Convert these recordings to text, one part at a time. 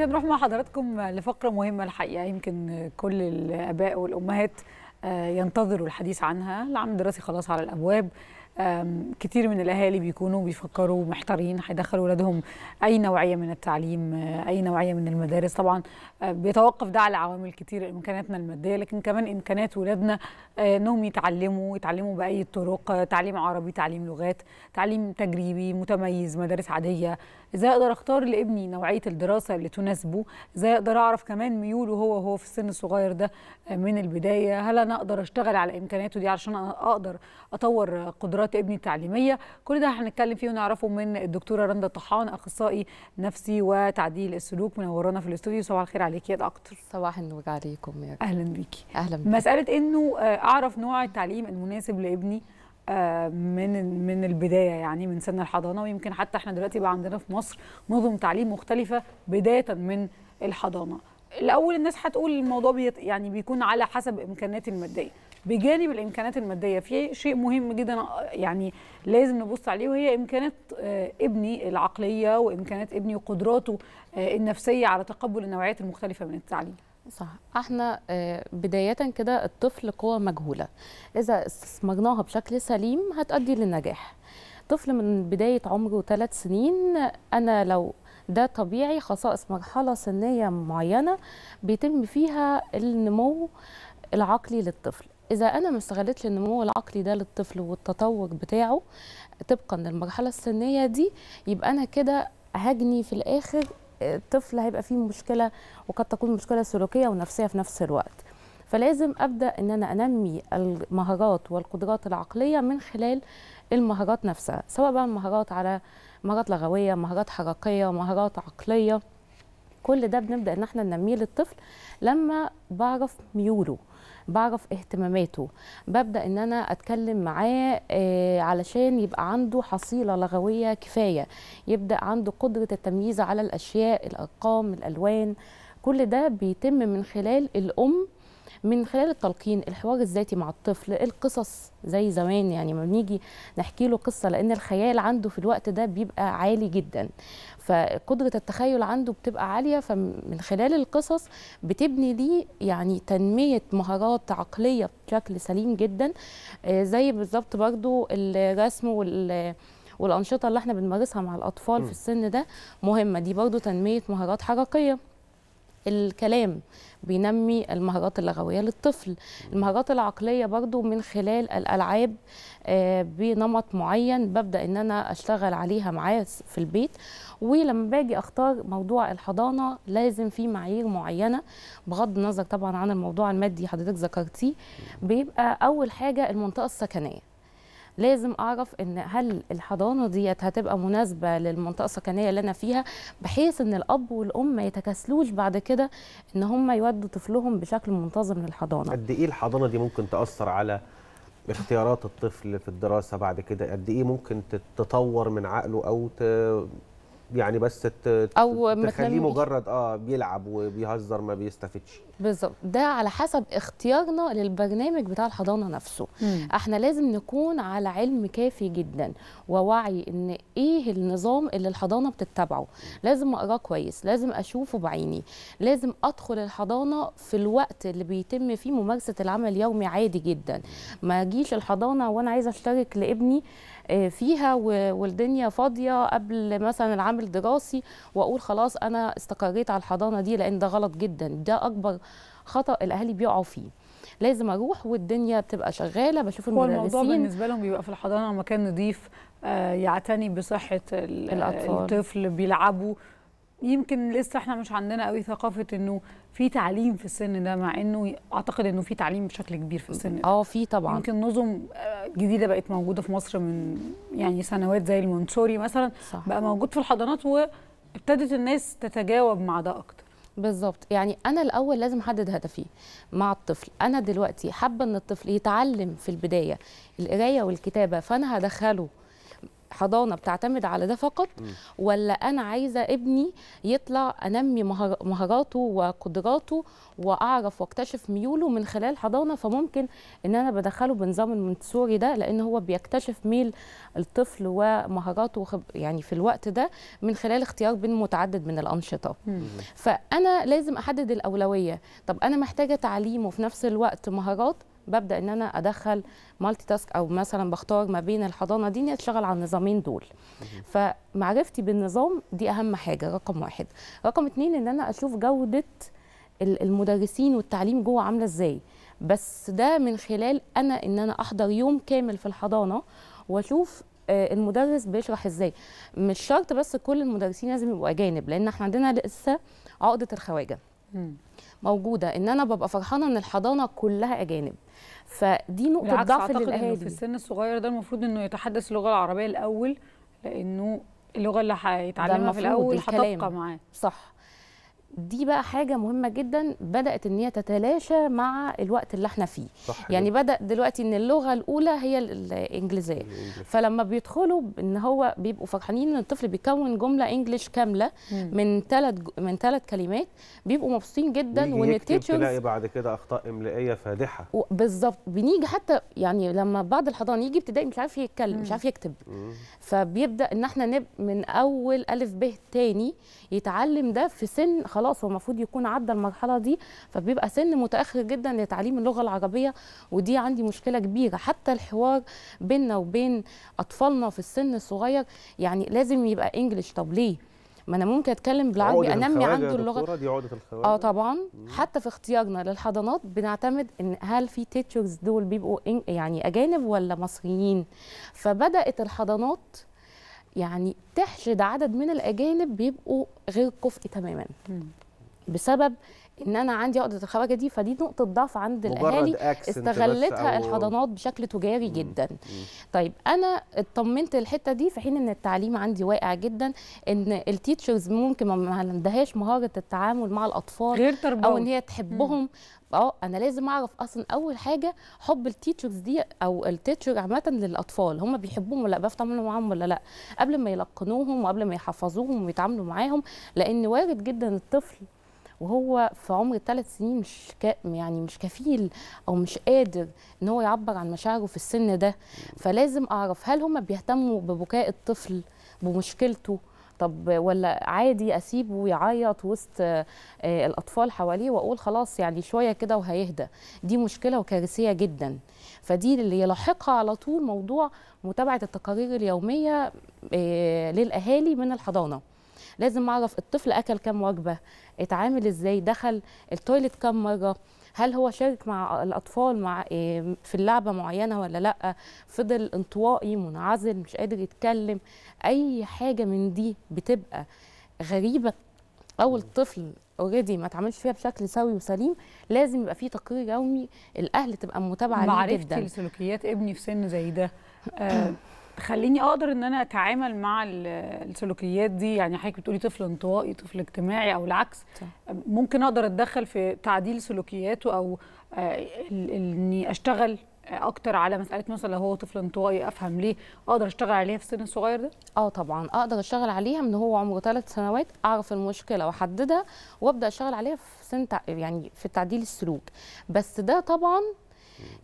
نروح مع حضراتكم لفقرة مهمة الحقيقة يمكن كل الآباء والأمهات آه، ينتظروا الحديث عنها العام الدراسي خلاص على الأبواب كتير من الأهالي بيكونوا بيفكروا محتارين هيدخلوا ولادهم أي نوعية من التعليم آه، أي نوعية من المدارس طبعا آه، بيتوقف ده على عوامل كتير إمكاناتنا المادية لكن كمان إمكانات ولادنا أنهم يتعلموا يتعلموا بأي طرق تعليم عربي تعليم لغات تعليم تجريبي متميز مدارس عادية ازاي اقدر اختار لابني نوعيه الدراسه اللي تناسبه ازاي اقدر اعرف كمان ميوله هو وهو في السن الصغير ده آه، من البدايه هل انا اقدر اشتغل على امكانياته دي علشان اقدر اطور قدرات ابني التعليميه كل ده هنتكلم فيه ونعرفه من الدكتوره رندا طحان اخصائي نفسي وتعديل السلوك منورانا في الاستوديو صباح الخير عليك يا دكتور صباح النور عليكم يا اهلا بيكي اهلا بيكي مساله انه آه، اعرف نوع التعليم المناسب لابني من من البدايه يعني من سن الحضانه ويمكن حتى احنا دلوقتي بقى عندنا في مصر نظم تعليم مختلفه بدايه من الحضانه الاول الناس هتقول الموضوع بيت يعني بيكون على حسب امكانيات الماديه بجانب الامكانيات الماديه في شيء مهم جدا يعني لازم نبص عليه وهي امكانيات آه، ابني العقليه وامكانيات ابني وقدراته آه، النفسيه على تقبل النوعيات المختلفه من التعليم صح احنا آه، بدايه كده الطفل قوه مجهوله اذا استثمرناها بشكل سليم هتؤدي للنجاح طفل من بدايه عمره ثلاث سنين انا لو ده طبيعي خصائص مرحله سنيه معينه بيتم فيها النمو العقلي للطفل اذا انا ما استغلتش النمو العقلي ده للطفل والتطور بتاعه طبقا للمرحله السنيه دي يبقى انا كده هجني في الاخر الطفل هيبقى فيه مشكله وقد تكون مشكله سلوكيه ونفسيه في نفس الوقت فلازم ابدا ان انا انمي المهارات والقدرات العقليه من خلال المهارات نفسها سواء بقى المهارات على مهارات لغويه مهارات حركيه مهارات عقليه كل ده بنبدا ان احنا ننميه للطفل لما بعرف ميوله بعرف اهتماماته ببدا ان انا اتكلم معاه آه، علشان يبقى عنده حصيله لغويه كفايه يبدا عنده قدره التمييز على الاشياء الارقام الالوان كل ده بيتم من خلال الام من خلال التلقين الحوار الذاتي مع الطفل القصص زي زمان يعني ما بنيجي نحكي له قصه لان الخيال عنده في الوقت ده بيبقى عالي جدا فقدره التخيل عنده بتبقى عاليه فمن خلال القصص بتبني ليه يعني تنميه مهارات عقليه بشكل سليم جدا آه، زي بالظبط برضو الرسم وال والانشطه اللي احنا بنمارسها مع الاطفال م. في السن ده مهمه دي برضو تنميه مهارات حركيه الكلام بينمي المهارات اللغويه للطفل المهارات العقليه برضو من خلال الالعاب آه، بنمط معين ببدا ان انا اشتغل عليها معاه في البيت ولما باجي اختار موضوع الحضانه لازم في معايير معينه بغض النظر طبعا عن الموضوع المادي حضرتك ذكرتيه بيبقى اول حاجه المنطقه السكنيه لازم اعرف ان هل الحضانه ديت هتبقى مناسبه للمنطقه السكنيه اللي انا فيها بحيث ان الاب والام ما يتكاسلوش بعد كده ان هم يودوا طفلهم بشكل منتظم للحضانه قد ايه الحضانه دي ممكن تاثر على اختيارات الطفل في الدراسه بعد كده قد ايه ممكن تتطور من عقله او ت... يعني بس او تخليه مجرد اه بيلعب وبيهزر ما بيستفدش بالظبط ده على حسب اختيارنا للبرنامج بتاع الحضانه نفسه مم. احنا لازم نكون على علم كافي جدا ووعي ان ايه النظام اللي الحضانه بتتبعه لازم اقراه كويس لازم اشوفه بعيني لازم ادخل الحضانه في الوقت اللي بيتم فيه ممارسه العمل اليومي عادي جدا ما اجيش الحضانه وانا عايزه اشترك لابني آه، فيها والدنيا فاضيه قبل مثلا العام الدراسي واقول خلاص انا استقريت على الحضانه دي لان ده غلط جدا ده اكبر خطا الاهالي بيقعوا فيه لازم اروح والدنيا بتبقى شغاله بشوف المدرسين هو الموضوع بالنسبه لهم بيبقى في الحضانه مكان نظيف آه، يعتني بصحه الأطفال. الطفل بيلعبوا يمكن لسه احنا مش عندنا قوي ثقافه انه في تعليم في السن ده مع انه اعتقد انه في تعليم بشكل كبير في السن ده اه في طبعا يمكن نظم آه، جديده بقت موجوده في مصر من يعني سنوات زي المونتسوري مثلا صح. بقى موجود في الحضانات وابتدت الناس تتجاوب مع ده اكتر بالظبط يعني انا الاول لازم احدد هدفي مع الطفل انا دلوقتي حابه ان الطفل يتعلم في البدايه القرايه والكتابه فانا هدخله حضانه بتعتمد على ده فقط ولا انا عايزه ابني يطلع انمي مهاراته وقدراته واعرف واكتشف ميوله من خلال حضانه فممكن ان انا بدخله بنظام المنتسوري ده لان هو بيكتشف ميل الطفل ومهاراته يعني في الوقت ده من خلال اختيار بين متعدد من الانشطه فانا لازم احدد الاولويه طب انا محتاجه تعليم وفي نفس الوقت مهارات ببدا ان انا ادخل مالتي تاسك او مثلا بختار ما بين الحضانه دي اني اشتغل على النظامين دول فمعرفتي بالنظام دي اهم حاجه رقم واحد رقم اتنين ان انا اشوف جوده المدرسين والتعليم جوه عامله ازاي بس ده من خلال انا ان انا احضر يوم كامل في الحضانه واشوف آه، المدرس بيشرح ازاي مش شرط بس كل المدرسين لازم يبقوا اجانب لان احنا عندنا لسه عقده الخواجه موجوده ان انا ببقى فرحانه ان الحضانه كلها اجانب فدي نقطه ضعف للاهالي في السن الصغير ده المفروض انه يتحدث اللغه العربيه الاول لانه اللغه اللي هيتعلمها في الاول هتبقى معاه صح دي بقى حاجة مهمة جدا بدأت إن هي تتلاشى مع الوقت اللي احنا فيه صحيح. يعني جدا. بدأ دلوقتي إن اللغة الأولى هي الإنجليزية فلما بيدخلوا إن هو بيبقوا فرحانين إن الطفل بيكون جملة إنجليش كاملة مم. من ثلاث من ثلاث كلمات بيبقوا مبسوطين جدا وإن التيتشرز تلاقي بعد كده أخطاء إملائية فادحة بالظبط بنيجي حتى يعني لما بعد الحضانة يجي ابتدائي مش عارف يتكلم مم. مش عارف يكتب مم. فبيبدأ إن احنا نب من أول ألف ب تاني يتعلم ده في سن خلاص خلاص هو المفروض يكون عدى المرحله دي فبيبقى سن متاخر جدا لتعليم اللغه العربيه ودي عندي مشكله كبيره حتى الحوار بيننا وبين اطفالنا في السن الصغير يعني لازم يبقى انجلش طب ليه ما انا ممكن اتكلم بالعربي انمي عنده اللغه دي عقده اه طبعا مم. حتى في اختيارنا للحضانات بنعتمد ان هل في تيتشرز دول بيبقوا يعني اجانب ولا مصريين فبدات الحضانات يعني تحشد عدد من الاجانب بيبقوا غير كفء تماما بسبب ان انا عندي عقده الخواجه دي فدي نقطه ضعف عند الاهالي استغلتها أو... الحضانات بشكل تجاري مم. جدا مم. طيب انا اطمنت الحته دي في حين ان التعليم عندي واقع جدا ان التيتشرز ممكن ما عندهاش مهاره التعامل مع الاطفال غير تربوي او ان هي تحبهم اه انا لازم اعرف اصلا اول حاجه حب التيتشرز دي او التيتشر عامه للاطفال هم بيحبوهم ولا بعرف اتعامل معاهم ولا لا قبل ما يلقنوهم وقبل ما يحفظوهم ويتعاملوا معاهم لان وارد جدا الطفل وهو في عمر الثلاث سنين مش يعني مش كفيل او مش قادر ان هو يعبر عن مشاعره في السن ده فلازم اعرف هل هم بيهتموا ببكاء الطفل بمشكلته طب ولا عادي اسيبه يعيط وسط آه، الاطفال حواليه واقول خلاص يعني شويه كده وهيهدى دي مشكله وكارثيه جدا فدي اللي يلاحقها على طول موضوع متابعه التقارير اليوميه آه، للاهالي من الحضانه لازم اعرف الطفل اكل كام وجبه اتعامل ازاي دخل التويليت كام مره هل هو شارك مع الاطفال مع آه، في اللعبه معينه ولا لا فضل انطوائي منعزل مش قادر يتكلم اي حاجه من دي بتبقى غريبه او الطفل اوريدي ما اتعاملش فيها بشكل سوي وسليم لازم يبقى في تقرير يومي الاهل تبقى متابعه ليه جدا معرفتي لسلوكيات ابني في سن زي ده آه تخليني اقدر ان انا اتعامل مع السلوكيات دي يعني حضرتك بتقولي طفل انطوائي طفل اجتماعي او العكس صح. ممكن اقدر اتدخل في تعديل سلوكياته او آه، اني اشتغل اكتر على مساله مثلا لو هو طفل انطوائي افهم ليه اقدر اشتغل عليها في السن الصغير ده اه طبعا اقدر اشتغل عليها من هو عمره ثلاث سنوات اعرف المشكله واحددها وابدا اشتغل عليها في سن يعني في تعديل السلوك بس ده طبعا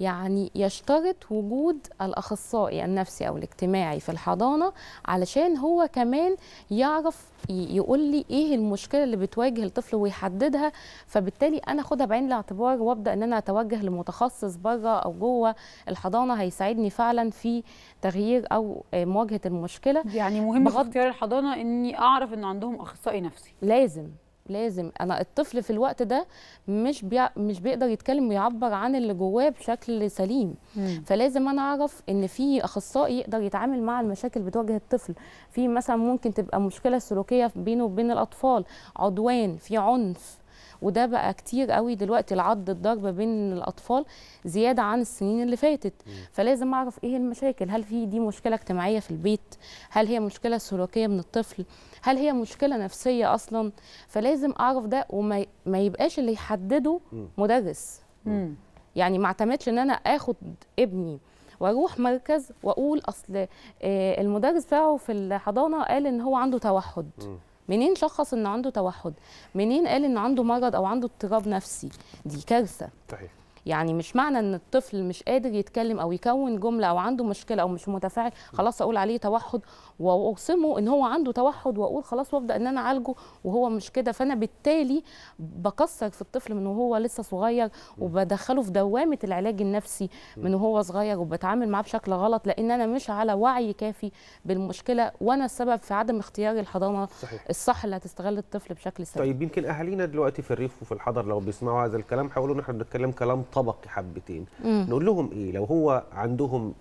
يعني يشترط وجود الاخصائي النفسي او الاجتماعي في الحضانه علشان هو كمان يعرف يقول لي ايه المشكله اللي بتواجه الطفل ويحددها فبالتالي انا اخدها بعين الاعتبار وابدا ان انا اتوجه لمتخصص بره او جوه الحضانه هيساعدني فعلا في تغيير او آه، مواجهه المشكله يعني مهم بغض... في اختيار الحضانه اني اعرف ان عندهم اخصائي نفسي لازم لازم انا الطفل في الوقت ده مش بيع... مش بيقدر يتكلم ويعبر عن اللي جواه بشكل سليم مم. فلازم انا اعرف ان في اخصائي يقدر يتعامل مع المشاكل بتواجه الطفل في مثلا ممكن تبقى مشكله سلوكيه بينه وبين الاطفال عدوان في عنف وده بقى كتير قوي دلوقتي العض الضرب بين الاطفال زياده عن السنين اللي فاتت م. فلازم اعرف ايه المشاكل هل في دي مشكله اجتماعيه في البيت هل هي مشكله سلوكيه من الطفل هل هي مشكله نفسيه اصلا فلازم اعرف ده وما يبقاش اللي يحدده مدرس م. يعني ما اعتمدش ان انا اخد ابني واروح مركز واقول اصل آه، المدرس بتاعه في الحضانه قال ان هو عنده توحد م. منين شخص ان عنده توحد منين قال ان عنده مرض او عنده اضطراب نفسي دي كارثه صحيح يعني مش معنى ان الطفل مش قادر يتكلم او يكون جمله او عنده مشكله او مش متفاعل خلاص اقول عليه توحد واوصمه ان هو عنده توحد واقول خلاص وابدا ان انا اعالجه وهو مش كده فانا بالتالي بكسر في الطفل من وهو لسه صغير وبدخله في دوامه العلاج النفسي من وهو صغير وبتعامل معاه بشكل غلط لان انا مش على وعي كافي بالمشكله وانا السبب في عدم اختيار الحضانه صحيح. الصح اللي هتستغل الطفل بشكل سليم طيب يمكن اهالينا دلوقتي في الريف وفي الحضر لو بيسمعوا هذا الكلام هيقولوا ان احنا بنتكلم كلام طبقي حبتين مم. نقول لهم ايه لو هو عندهم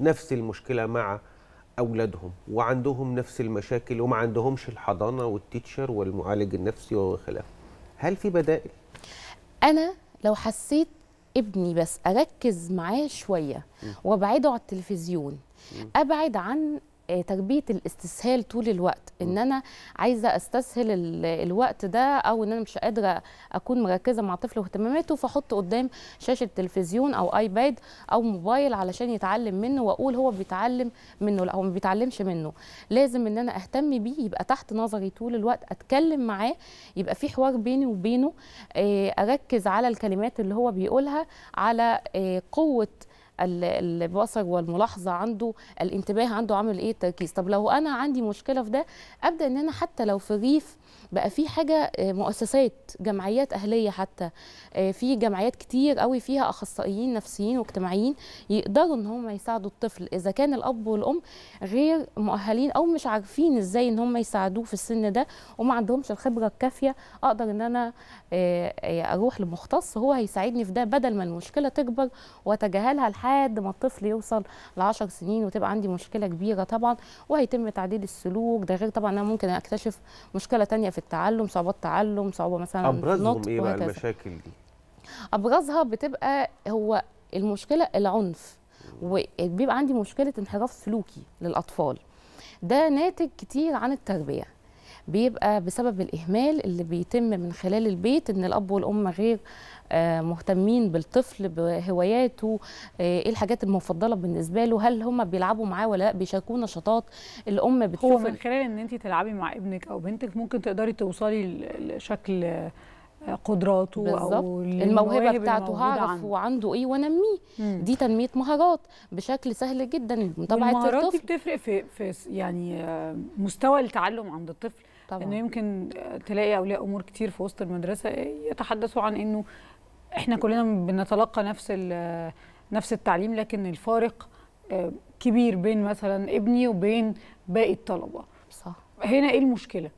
نفس المشكله مع اولادهم وعندهم نفس المشاكل وما عندهمش الحضانه والتيتشر والمعالج النفسي وخلافه هل في بدائل انا لو حسيت ابني بس اركز معاه شويه وابعده على التلفزيون ابعد عن آه، تربية الاستسهال طول الوقت ان انا عايزه استسهل الوقت ده او ان انا مش قادره اكون مركزه مع طفل واهتماماته فاحط قدام شاشه تلفزيون او ايباد او موبايل علشان يتعلم منه واقول هو بيتعلم منه لا هو ما بيتعلمش منه لازم ان انا اهتم بيه يبقى تحت نظري طول الوقت اتكلم معاه يبقى في حوار بيني وبينه آه، اركز على الكلمات اللي هو بيقولها على آه، قوه البصر والملاحظه عنده الانتباه عنده عامل ايه التركيز طب لو انا عندي مشكله في ده ابدا ان انا حتى لو في الريف بقى في حاجه آه، مؤسسات جمعيات اهليه حتى آه، في جمعيات كتير قوي فيها اخصائيين نفسيين واجتماعيين يقدروا ان هم يساعدوا الطفل اذا كان الاب والام غير مؤهلين او مش عارفين ازاي ان هم يساعدوه في السن ده وما عندهمش الخبره الكافيه اقدر ان انا آه، اروح لمختص هو هيساعدني في ده بدل ما المشكله تكبر واتجاهلها لحد ما الطفل يوصل ل 10 سنين وتبقى عندي مشكله كبيره طبعا وهيتم تعديل السلوك ده غير طبعا انا ممكن اكتشف مشكله ثانيه في التعلم صعوبات تعلم صعوبه مثلا ابرزهم ايه بقى المشاكل دي ابرزها بتبقى هو المشكله العنف وبيبقى عندي مشكله انحراف سلوكي للاطفال ده ناتج كتير عن التربيه بيبقى بسبب الإهمال اللي بيتم من خلال البيت إن الأب والأم غير آه، مهتمين بالطفل بهواياته آه، ايه الحاجات المفضله بالنسبه له هل هم بيلعبوا معاه ولا لا بيشاركوه نشاطات الام بتشوف هو من خلال ان انت تلعبي مع ابنك او بنتك ممكن تقدري توصلي لشكل آه، قدراته بالزبط. او الموهبه بتاعته هعرف هو عنده ايه وانميه دي تنميه مهارات بشكل سهل جدا طبعا الطفل المهارات دي بتفرق في في يعني مستوى التعلم عند الطفل طبعا انه يمكن تلاقي اولياء امور كتير في وسط المدرسه يتحدثوا عن انه احنا كلنا بنتلقى نفس نفس التعليم لكن الفارق آه، كبير بين مثلا ابني وبين باقي الطلبه صح هنا ايه المشكله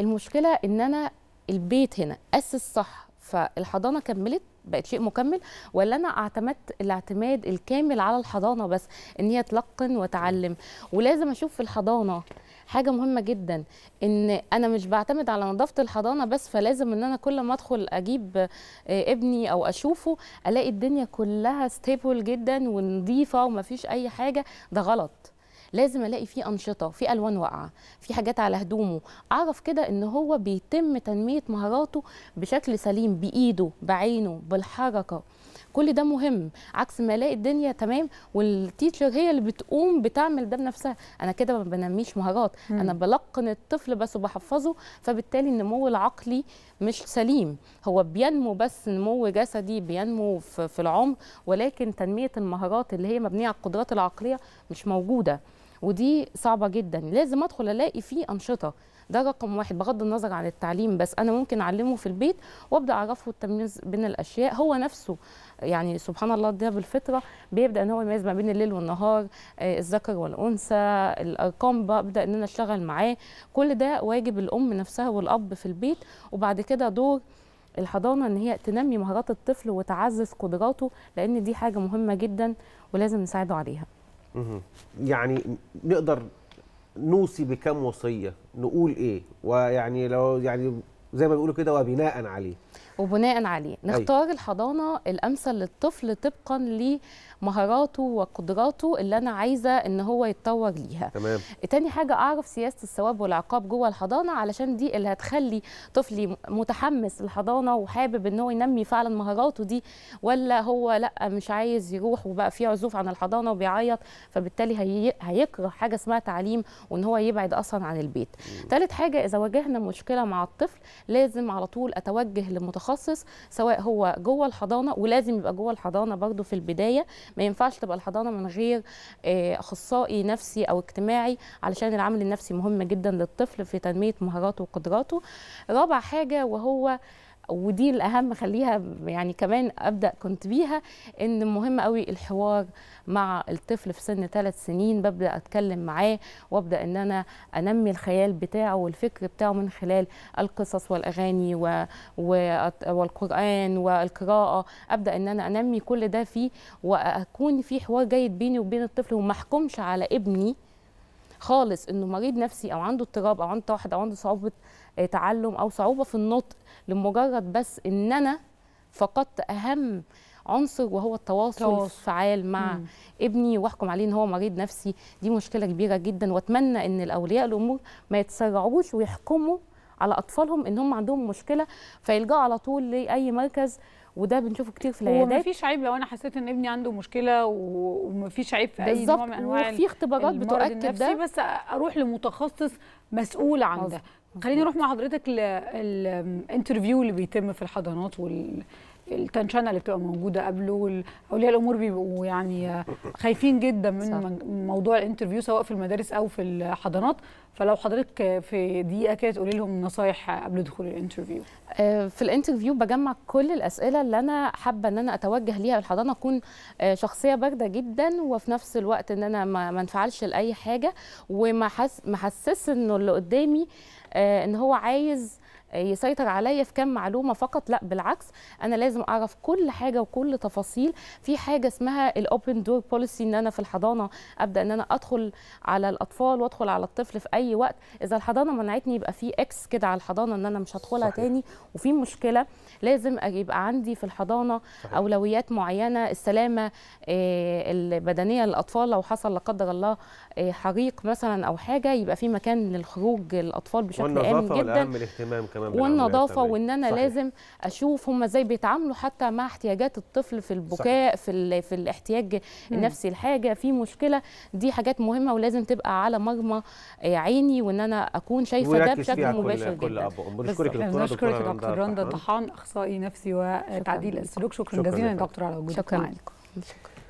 المشكله ان انا البيت هنا اسس صح فالحضانه كملت بقت شيء مكمل ولا انا اعتمدت الاعتماد الكامل على الحضانه بس ان هي تلقن وتعلم ولازم اشوف في الحضانه حاجه مهمه جدا ان انا مش بعتمد على نظافه الحضانه بس فلازم ان انا كل ما ادخل اجيب آه، ابني او اشوفه الاقي الدنيا كلها ستيبل جدا ونظيفه ومفيش اي حاجه ده غلط لازم الاقي فيه انشطه في الوان واقعه في حاجات على هدومه اعرف كده ان هو بيتم تنميه مهاراته بشكل سليم بايده بعينه بالحركه كل ده مهم عكس ما الاقي الدنيا تمام والتيتشر هي اللي بتقوم بتعمل ده بنفسها انا كده ما بنميش مهارات مم. انا بلقن الطفل بس وبحفظه فبالتالي النمو العقلي مش سليم هو بينمو بس نمو جسدي بينمو في, في العمر ولكن تنميه المهارات اللي هي مبنيه على القدرات العقليه مش موجوده ودي صعبه جدا لازم ادخل الاقي فيه انشطه ده رقم واحد بغض النظر عن التعليم بس انا ممكن اعلمه في البيت وابدا اعرفه التمييز بين الاشياء هو نفسه يعني سبحان الله ده بالفطره بيبدا ان هو يميز ما بين الليل والنهار آه، الذكر والانثى الارقام ببدا ان انا اشتغل معاه كل ده واجب الام نفسها والاب في البيت وبعد كده دور الحضانه ان هي تنمي مهارات الطفل وتعزز قدراته لان دي حاجه مهمه جدا ولازم نساعده عليها يعني نقدر نوصي بكم وصيه نقول ايه ويعني لو يعني زي ما بيقولوا كده وبناء عليه وبناء عليه أيوة. نختار أي. الحضانه الامثل للطفل طبقا لمهاراته وقدراته اللي انا عايزه ان هو يتطور ليها تمام تاني حاجه اعرف سياسه الثواب والعقاب جوه الحضانه علشان دي اللي هتخلي طفلي متحمس للحضانه وحابب ان هو ينمي فعلا مهاراته دي ولا هو لا مش عايز يروح وبقى في عزوف عن الحضانه وبيعيط فبالتالي هي... هيكره حاجه اسمها تعليم وان هو يبعد اصلا عن البيت ثالث حاجه اذا واجهنا مشكله مع الطفل لازم على طول اتوجه لمتخصص متخصص سواء هو جوه الحضانه ولازم يبقى جوه الحضانه برضو في البدايه ما ينفعش تبقى الحضانه من غير آه، اخصائي نفسي او اجتماعي علشان العامل النفسي مهم جدا للطفل في تنميه مهاراته وقدراته رابع حاجه وهو ودي الاهم خليها يعني كمان ابدا كنت بيها ان مهم قوي الحوار مع الطفل في سن ثلاث سنين ببدا اتكلم معاه وابدا ان انا انمي الخيال بتاعه والفكر بتاعه من خلال القصص والاغاني و... و... والقران والقراءه ابدا ان انا انمي كل ده فيه واكون في حوار جيد بيني وبين الطفل وما احكمش على ابني خالص انه مريض نفسي او عنده اضطراب او عنده توحد او عنده صعوبه آه، تعلم او صعوبه في النطق لمجرد بس ان انا فقدت اهم عنصر وهو التواصل الفعال مع مم. ابني واحكم عليه ان هو مريض نفسي دي مشكله كبيره جدا واتمنى ان الاولياء الامور ما يتسرعوش ويحكموا على اطفالهم ان هم عندهم مشكله فيلجأوا على طول لاي مركز وده بنشوفه كتير في العيادات ومفيش عيب لو انا حسيت ان ابني عنده مشكله ومفيش عيب في اي نوع من انواع وفي اختبارات بتؤكد ده بس اروح لمتخصص مسؤول عن ده خليني اروح مع حضرتك للانترفيو اللي بيتم في الحضانات وال التنشنه اللي بتبقى موجوده قبله اولياء الامور بيبقوا يعني خايفين جدا من صح. موضوع الانترفيو سواء في المدارس او في الحضانات فلو حضرتك في دقيقه كده تقولي لهم نصايح قبل دخول الانترفيو آه، في الانترفيو بجمع كل الاسئله اللي انا حابه ان انا اتوجه ليها الحضانه اكون آه، شخصيه بارده جدا وفي نفس الوقت ان انا ما انفعلش لاي حاجه وما حسس انه اللي قدامي آه، ان هو عايز يسيطر عليا في كام معلومه فقط لا بالعكس انا لازم اعرف كل حاجه وكل تفاصيل في حاجه اسمها الاوبن دور بوليسي ان انا في الحضانه ابدا ان انا ادخل على الاطفال وادخل على الطفل في اي وقت اذا الحضانه منعتني يبقى في اكس كده على الحضانه ان انا مش هدخلها صحيح. تاني وفي مشكله لازم يبقى عندي في الحضانه صحيح. اولويات معينه السلامه آه، البدنيه للاطفال لو حصل لا قدر الله آه، حريق مثلا او حاجه يبقى في مكان للخروج للاطفال بشكل امن جدا والاهم الاهتمام كمان كمان والنظافه وان انا صحيح. لازم اشوف هم ازاي بيتعاملوا حتى مع احتياجات الطفل في البكاء صحيح. في في الاحتياج النفسي لحاجه في مشكله دي حاجات مهمه ولازم تبقى على مجمع عيني وان انا اكون شايفه ده بشكل مباشر كل جدا كل اب بشكرك دكتوره بشكرك دكتور رندا طحان اخصائي نفسي وتعديل السلوك شكرا, شكرا جزيلا يا دكتور على وجودك معانا شكرا